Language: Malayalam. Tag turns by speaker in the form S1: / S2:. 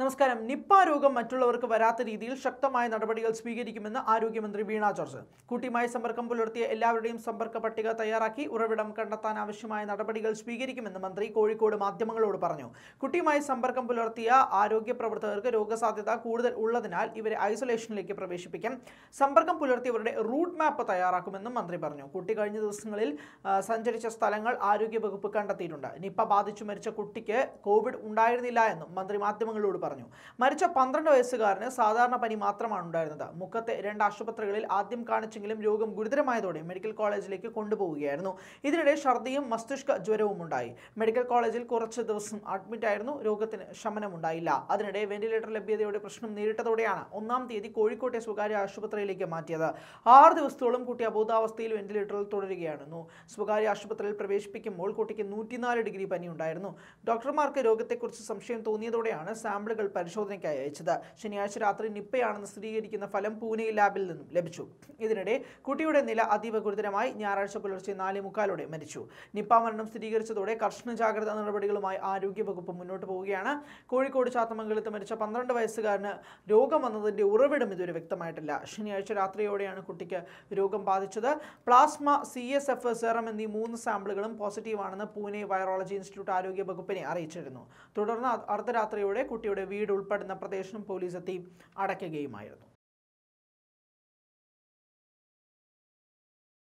S1: നമസ്കാരം നിപ്പ രോഗം മറ്റുള്ളവർക്ക് വരാത്ത രീതിയിൽ ശക്തമായ നടപടികൾ സ്വീകരിക്കുമെന്ന് ആരോഗ്യമന്ത്രി വീണ ജോർജ് കുട്ടിയുമായി സമ്പർക്കം പുലർത്തിയ എല്ലാവരുടെയും സമ്പർക്ക പട്ടിക തയ്യാറാക്കി ഉറവിടം കണ്ടെത്താൻ ആവശ്യമായ നടപടികൾ സ്വീകരിക്കുമെന്ന് മന്ത്രി കോഴിക്കോട് മാധ്യമങ്ങളോട് പറഞ്ഞു കുട്ടിയുമായി സമ്പർക്കം പുലർത്തിയ ആരോഗ്യ പ്രവർത്തകർക്ക് രോഗസാധ്യത കൂടുതൽ ഉള്ളതിനാൽ ഇവരെ ഐസൊലേഷനിലേക്ക് പ്രവേശിപ്പിക്കും സമ്പർക്കം പുലർത്തിയവരുടെ റൂട്ട് മാപ്പ് തയ്യാറാക്കുമെന്നും മന്ത്രി പറഞ്ഞു കുട്ടി കഴിഞ്ഞ ദിവസങ്ങളിൽ സഞ്ചരിച്ച സ്ഥലങ്ങൾ ആരോഗ്യ വകുപ്പ് കണ്ടെത്തിയിട്ടുണ്ട് നിപ്പ ബാധിച്ചു മരിച്ച കുട്ടിക്ക് കോവിഡ് ഉണ്ടായിരുന്നില്ല എന്നും മന്ത്രി മാധ്യമങ്ങളോട് പറഞ്ഞു പറഞ്ഞു മരിച്ച പന്ത്രണ്ട് വയസ്സുകാരന് സാധാരണ പനി മാത്രമാണ് ഉണ്ടായിരുന്നത് മുഖത്തെ രണ്ട് ആശുപത്രികളിൽ ആദ്യം കാണിച്ചെങ്കിലും രോഗം ഗുരുതരമായതോടെ മെഡിക്കൽ കോളേജിലേക്ക് കൊണ്ടുപോവുകയായിരുന്നു ഇതിനിടെ ഛർദിയും മസ്തിഷ്ക ജ്വരവും ഉണ്ടായി മെഡിക്കൽ കോളേജിൽ കുറച്ച് ദിവസം ആയിരുന്നു രോഗത്തിന് ശമനമുണ്ടായില്ല അതിനിടെ വെന്റിലേറ്റർ ലഭ്യതയുടെ പ്രശ്നം നേരിട്ടതോടെയാണ് ഒന്നാം തീയതി കോഴിക്കോട്ടെ സ്വകാര്യ ആശുപത്രിയിലേക്ക് മാറ്റിയത് ആറ് ദിവസത്തോളം കുട്ടി അബോധാവസ്ഥയിൽ വെന്റിലേറ്ററിൽ തുടരുകയായിരുന്നു സ്വകാര്യ ആശുപത്രിയിൽ പ്രവേശിപ്പിക്കുമ്പോൾ കുട്ടിക്ക് നൂറ്റിനാല് ഡിഗ്രി പനി ഉണ്ടായിരുന്നു ഡോക്ടർമാർക്ക് രോഗത്തെക്കുറിച്ച് സംശയം തോന്നിയതോടെയാണ് സാമ്പിളുകൾ സാമ്പിളുകൾ പരിശോധനയ്ക്കായി അയച്ചത് ശനിയാഴ്ച രാത്രി നിപ്പയാണെന്ന് സ്ഥിരീകരിക്കുന്ന ഫലം പൂനെ ലാബിൽ നിന്നും ലഭിച്ചു ഇതിനിടെ കുട്ടിയുടെ നില അതീവ ഗുരുതരമായി ഞായറാഴ്ച പുലർച്ചെ നാലേ മുക്കാലോടെ മരിച്ചു നിപ്പ മരണം സ്ഥിരീകരിച്ചതോടെ കർശന ജാഗ്രതാ നടപടികളുമായി ആരോഗ്യവകുപ്പ് മുന്നോട്ട് പോവുകയാണ് കോഴിക്കോട് ചാത്തമംഗലത്ത് മരിച്ച പന്ത്രണ്ട് വയസ്സുകാരന് രോഗം വന്നതിൻ്റെ ഉറവിടം ഇതുവരെ വ്യക്തമായിട്ടില്ല ശനിയാഴ്ച രാത്രിയോടെയാണ് കുട്ടിക്ക് രോഗം ബാധിച്ചത് plasma C S F serum എന്നീ മൂന്ന് സാമ്പിളുകളും പോസിറ്റീവാണെന്ന് പൂനെ വൈറോളജി ഇൻസ്റ്റിറ്റ്യൂട്ട് ആരോഗ്യ വകുപ്പിനെ അറിയിച്ചിരുന്നു തുടർന്ന് അർദ്ധരാത്രിയോടെ കുട്ടിയുടെ വീട് ഉൾപ്പെടുന്ന പ്രദേശം പോലീസ് എത്തി അടയ്ക്കുകയുമായിരുന്നു